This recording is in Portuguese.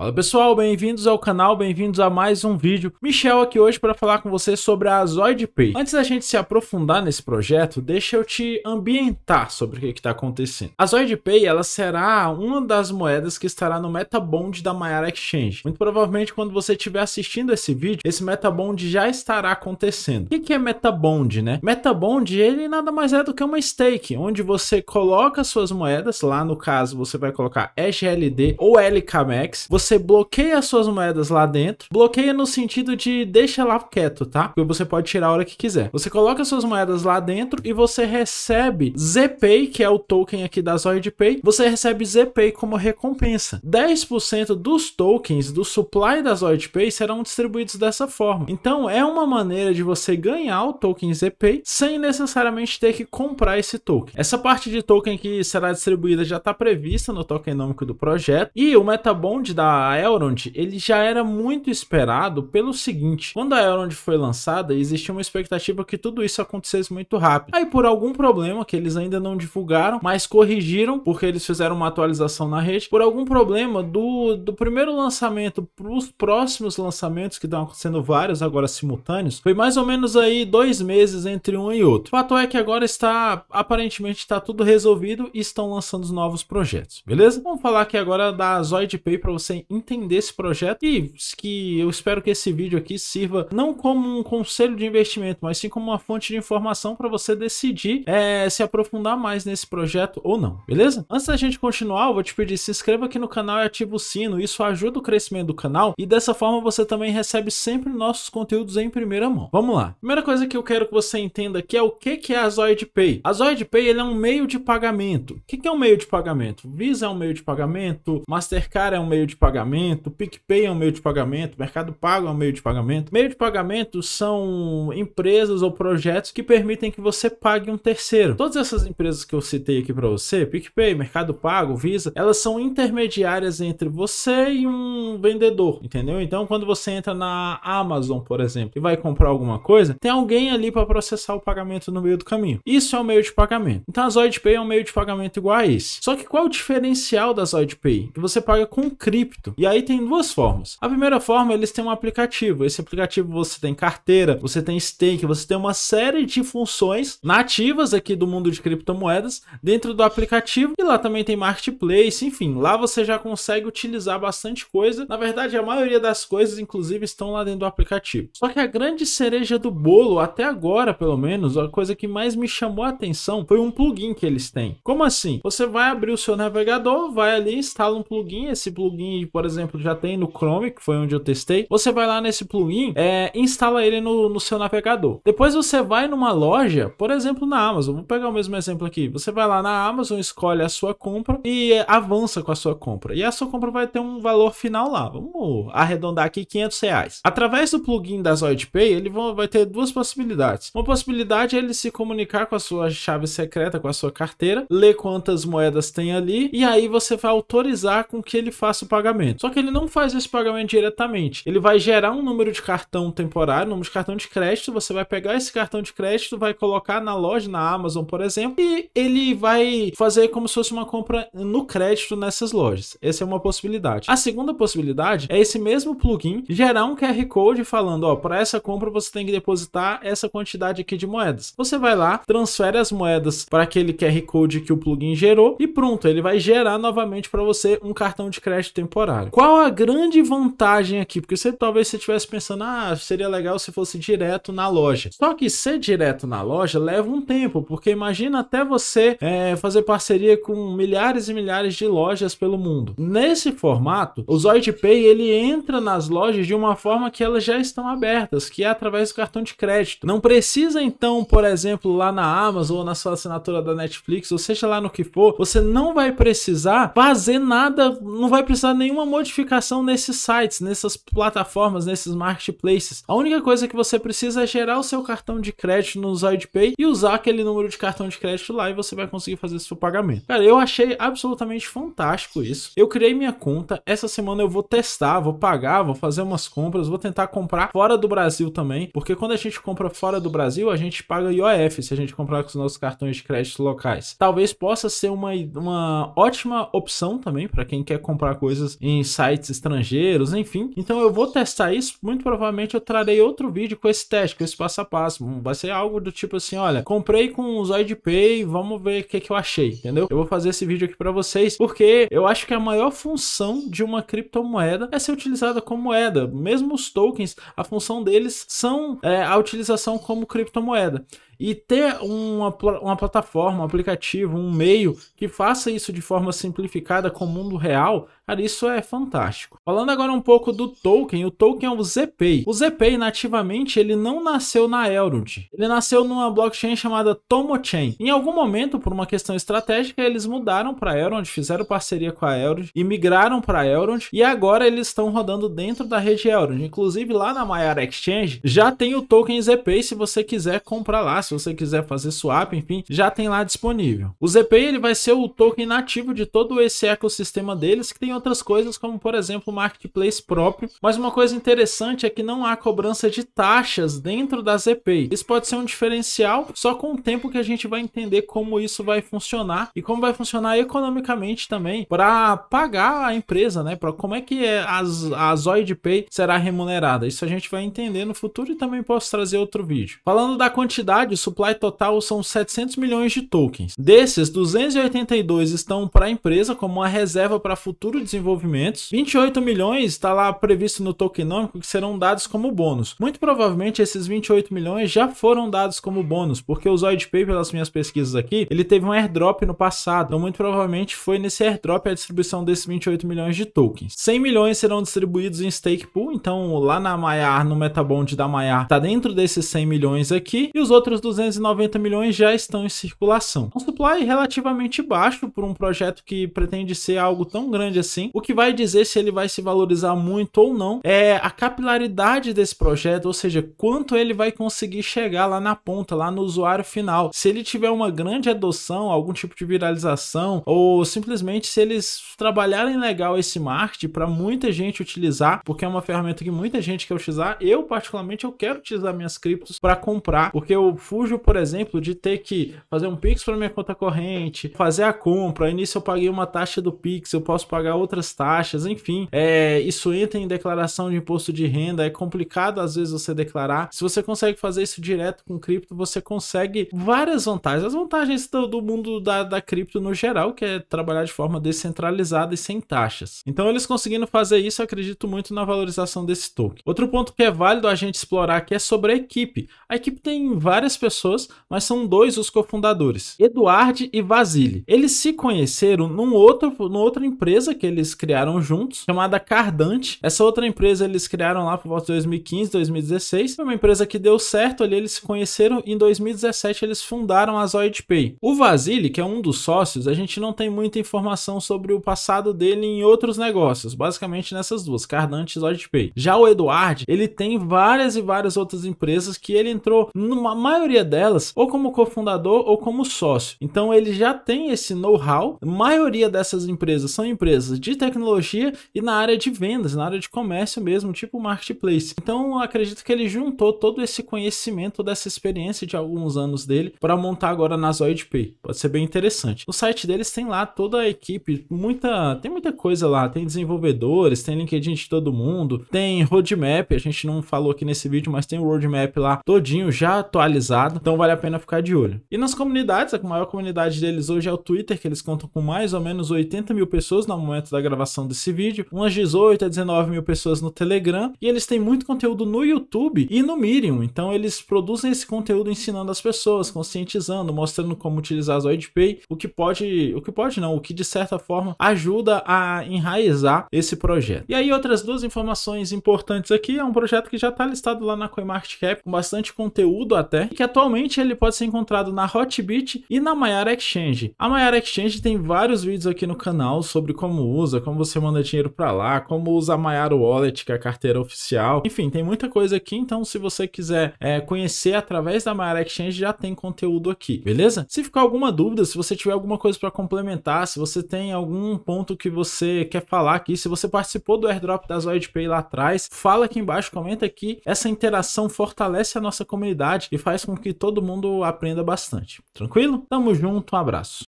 Fala pessoal, bem-vindos ao canal, bem-vindos a mais um vídeo. Michel aqui hoje para falar com você sobre a Azoid Pay. Antes da gente se aprofundar nesse projeto, deixa eu te ambientar sobre o que está acontecendo. A Azoid Pay ela será uma das moedas que estará no Metabond da Mayara Exchange. Muito provavelmente quando você estiver assistindo esse vídeo, esse Metabond já estará acontecendo. O que é Metabond, né? Metabond ele nada mais é do que uma stake, onde você coloca suas moedas, lá no caso você vai colocar SLD ou LKMX, você você bloqueia as suas moedas lá dentro. Bloqueia no sentido de deixa lá quieto, tá? Porque você pode tirar a hora que quiser. Você coloca as suas moedas lá dentro e você recebe ZPay, que é o token aqui da Zoid Você recebe ZPay como recompensa. 10% dos tokens do supply da Zoid serão distribuídos dessa forma. Então é uma maneira de você ganhar o token ZPay sem necessariamente ter que comprar esse token. Essa parte de token que será distribuída já está prevista no tokenômico do projeto e o Metabond da a Elrond, ele já era muito esperado pelo seguinte, quando a Elrond foi lançada, existia uma expectativa que tudo isso acontecesse muito rápido. Aí por algum problema que eles ainda não divulgaram, mas corrigiram porque eles fizeram uma atualização na rede, por algum problema do, do primeiro lançamento para os próximos lançamentos, que estão acontecendo vários agora simultâneos, foi mais ou menos aí dois meses entre um e outro. O fato é que agora está, aparentemente está tudo resolvido e estão lançando os novos projetos, beleza? Vamos falar aqui agora da Zoid Pay para você entender esse projeto e que eu espero que esse vídeo aqui sirva não como um conselho de investimento, mas sim como uma fonte de informação para você decidir é, se aprofundar mais nesse projeto ou não, beleza? Antes da gente continuar, eu vou te pedir, se inscreva aqui no canal e ativa o sino, isso ajuda o crescimento do canal e dessa forma você também recebe sempre nossos conteúdos em primeira mão. Vamos lá. Primeira coisa que eu quero que você entenda aqui é o que que é a Zoid Pay. A Zoid Pay ele é um meio de pagamento. O que, que é um meio de pagamento? Visa é um meio de pagamento, Mastercard é um meio de pagamento, pagamento, PicPay é um meio de pagamento, Mercado Pago é um meio de pagamento. Meio de pagamento são empresas ou projetos que permitem que você pague um terceiro. Todas essas empresas que eu citei aqui para você, PicPay, Mercado Pago, Visa, elas são intermediárias entre você e um vendedor, entendeu? Então, quando você entra na Amazon, por exemplo, e vai comprar alguma coisa, tem alguém ali para processar o pagamento no meio do caminho. Isso é um meio de pagamento. Então, a Pay é um meio de pagamento igual a esse. Só que qual é o diferencial da Pay? Que você paga com cripto cripto. E aí tem duas formas. A primeira forma, eles têm um aplicativo. Esse aplicativo você tem carteira, você tem stake, você tem uma série de funções nativas aqui do mundo de criptomoedas dentro do aplicativo. E lá também tem marketplace, enfim, lá você já consegue utilizar bastante coisa. Na verdade, a maioria das coisas, inclusive, estão lá dentro do aplicativo. Só que a grande cereja do bolo, até agora pelo menos, a coisa que mais me chamou a atenção foi um plugin que eles têm. Como assim? Você vai abrir o seu navegador, vai ali, instala um plugin, esse plugin por exemplo, já tem no Chrome, que foi onde eu testei, você vai lá nesse plugin, é, instala ele no, no seu navegador. Depois você vai numa loja, por exemplo, na Amazon. Vou pegar o mesmo exemplo aqui. Você vai lá na Amazon, escolhe a sua compra e é, avança com a sua compra. E a sua compra vai ter um valor final lá. Vamos arredondar aqui 500 reais. Através do plugin da ZoidPay, ele vai ter duas possibilidades. Uma possibilidade é ele se comunicar com a sua chave secreta, com a sua carteira, ler quantas moedas tem ali e aí você vai autorizar com que ele faça o pagamento pagamento. Só que ele não faz esse pagamento diretamente. Ele vai gerar um número de cartão temporário, um número de cartão de crédito. Você vai pegar esse cartão de crédito, vai colocar na loja, na Amazon, por exemplo, e ele vai fazer como se fosse uma compra no crédito nessas lojas. Essa é uma possibilidade. A segunda possibilidade é esse mesmo plugin gerar um QR Code falando: ó, para essa compra você tem que depositar essa quantidade aqui de moedas. Você vai lá, transfere as moedas para aquele QR Code que o plugin gerou e pronto, ele vai gerar novamente para você um cartão de crédito temporário horário. Qual a grande vantagem aqui? Porque você talvez você estivesse pensando, ah, seria legal se fosse direto na loja. Só que ser direto na loja leva um tempo, porque imagina até você é, fazer parceria com milhares e milhares de lojas pelo mundo. Nesse formato, o Zoid Pay ele entra nas lojas de uma forma que elas já estão abertas, que é através do cartão de crédito. Não precisa então, por exemplo, lá na Amazon ou na sua assinatura da Netflix, ou seja lá no que for, você não vai precisar fazer nada, não vai precisar nenhuma nenhuma modificação nesses sites, nessas plataformas, nesses marketplaces. A única coisa que você precisa é gerar o seu cartão de crédito no Zoid e usar aquele número de cartão de crédito lá e você vai conseguir fazer seu pagamento. Cara, eu achei absolutamente fantástico isso. Eu criei minha conta, essa semana eu vou testar, vou pagar, vou fazer umas compras, vou tentar comprar fora do Brasil também, porque quando a gente compra fora do Brasil, a gente paga IOF se a gente comprar com os nossos cartões de crédito locais. Talvez possa ser uma, uma ótima opção também para quem quer comprar coisas em em sites estrangeiros, enfim. Então eu vou testar isso, muito provavelmente eu trarei outro vídeo com esse teste, com esse passo a passo. Vai ser algo do tipo assim, olha, comprei com o Zoid Pay, vamos ver o que, que eu achei, entendeu? Eu vou fazer esse vídeo aqui para vocês, porque eu acho que a maior função de uma criptomoeda é ser utilizada como moeda. Mesmo os tokens, a função deles são é, a utilização como criptomoeda e ter uma, uma plataforma, um aplicativo, um meio que faça isso de forma simplificada com o mundo real, cara, isso é fantástico. Falando agora um pouco do token, o token é o ZPay. O ZPay nativamente ele não nasceu na Elrond, ele nasceu numa blockchain chamada Tomochain. Em algum momento, por uma questão estratégica, eles mudaram para Elrond, fizeram parceria com a Elrond e migraram para Elrond e agora eles estão rodando dentro da rede Elrond. Inclusive lá na Maiara Exchange já tem o token ZPay se você quiser comprar lá se você quiser fazer swap, enfim, já tem lá disponível. O ZPay ele vai ser o token nativo de todo esse ecossistema deles, que tem outras coisas como, por exemplo, o marketplace próprio. Mas uma coisa interessante é que não há cobrança de taxas dentro da ZPay. Isso pode ser um diferencial, só com o tempo que a gente vai entender como isso vai funcionar e como vai funcionar economicamente também para pagar a empresa, né? Para como é que é as, a Zoid Pay será remunerada. Isso a gente vai entender no futuro e também posso trazer outro vídeo. Falando da quantidade, supply total são 700 milhões de tokens. Desses, 282 estão para a empresa como uma reserva para futuros desenvolvimentos. 28 milhões está lá previsto no tokenômico que serão dados como bônus. Muito provavelmente esses 28 milhões já foram dados como bônus, porque o Zoidpay, pelas minhas pesquisas aqui, ele teve um airdrop no passado. Então, muito provavelmente foi nesse airdrop a distribuição desses 28 milhões de tokens. 100 milhões serão distribuídos em stake pool, então lá na Maiar, no Metabond da Maiar, está dentro desses 100 milhões aqui, e os outros 290 milhões já estão em circulação. Um supply relativamente baixo por um projeto que pretende ser algo tão grande assim. O que vai dizer se ele vai se valorizar muito ou não é a capilaridade desse projeto, ou seja, quanto ele vai conseguir chegar lá na ponta, lá no usuário final. Se ele tiver uma grande adoção, algum tipo de viralização, ou simplesmente se eles trabalharem legal esse marketing para muita gente utilizar, porque é uma ferramenta que muita gente quer utilizar. Eu, particularmente, eu quero utilizar minhas criptos para comprar, porque eu fujo, por exemplo, de ter que fazer um Pix para minha conta corrente, fazer a compra, início eu paguei uma taxa do Pix, eu posso pagar outras taxas, enfim. É, isso entra em declaração de imposto de renda, é complicado às vezes você declarar. Se você consegue fazer isso direto com cripto, você consegue várias vantagens. As vantagens do, do mundo da, da cripto no geral, que é trabalhar de forma descentralizada e sem taxas. Então, eles conseguindo fazer isso, acredito muito na valorização desse token. Outro ponto que é válido a gente explorar aqui é sobre a equipe. A equipe tem várias pessoas, mas são dois os cofundadores, Eduard e Vasily. Eles se conheceram num outro, numa outra empresa que eles criaram juntos, chamada Cardante. Essa outra empresa eles criaram lá por volta de 2015, 2016. Foi uma empresa que deu certo ali, eles se conheceram em 2017 eles fundaram a ZoidPay. O Vasily, que é um dos sócios, a gente não tem muita informação sobre o passado dele em outros negócios, basicamente nessas duas, Cardante e ZoidPay. Já o Eduard, ele tem várias e várias outras empresas que ele entrou numa maioria maioria delas ou como cofundador ou como sócio. Então ele já tem esse know-how. A maioria dessas empresas são empresas de tecnologia e na área de vendas, na área de comércio mesmo, tipo marketplace. Então acredito que ele juntou todo esse conhecimento dessa experiência de alguns anos dele para montar agora na Zoidpay. Pay. Pode ser bem interessante. No site deles tem lá toda a equipe, muita, tem muita coisa lá, tem desenvolvedores, tem LinkedIn de todo mundo, tem roadmap, a gente não falou aqui nesse vídeo, mas tem o roadmap lá todinho já atualizado pesado, então vale a pena ficar de olho. E nas comunidades, a maior comunidade deles hoje é o Twitter, que eles contam com mais ou menos 80 mil pessoas no momento da gravação desse vídeo, umas 18 a 19 mil pessoas no Telegram, e eles têm muito conteúdo no YouTube e no Miriam, então eles produzem esse conteúdo ensinando as pessoas, conscientizando, mostrando como utilizar as OidPay, o que pode, o que pode não, o que de certa forma ajuda a enraizar esse projeto. E aí outras duas informações importantes aqui, é um projeto que já está listado lá na CoinMarketCap, com bastante conteúdo até, que a atualmente ele pode ser encontrado na Hotbit e na Maiara Exchange. A Maiara Exchange tem vários vídeos aqui no canal sobre como usa, como você manda dinheiro para lá, como usa a Maiara Wallet, que é a carteira oficial. Enfim, tem muita coisa aqui, então se você quiser é, conhecer através da Maiara Exchange, já tem conteúdo aqui, beleza? Se ficar alguma dúvida, se você tiver alguma coisa para complementar, se você tem algum ponto que você quer falar aqui, se você participou do airdrop da Zoidpay Pay lá atrás, fala aqui embaixo, comenta aqui. Essa interação fortalece a nossa comunidade e faz com que todo mundo aprenda bastante. Tranquilo? Tamo junto, um abraço.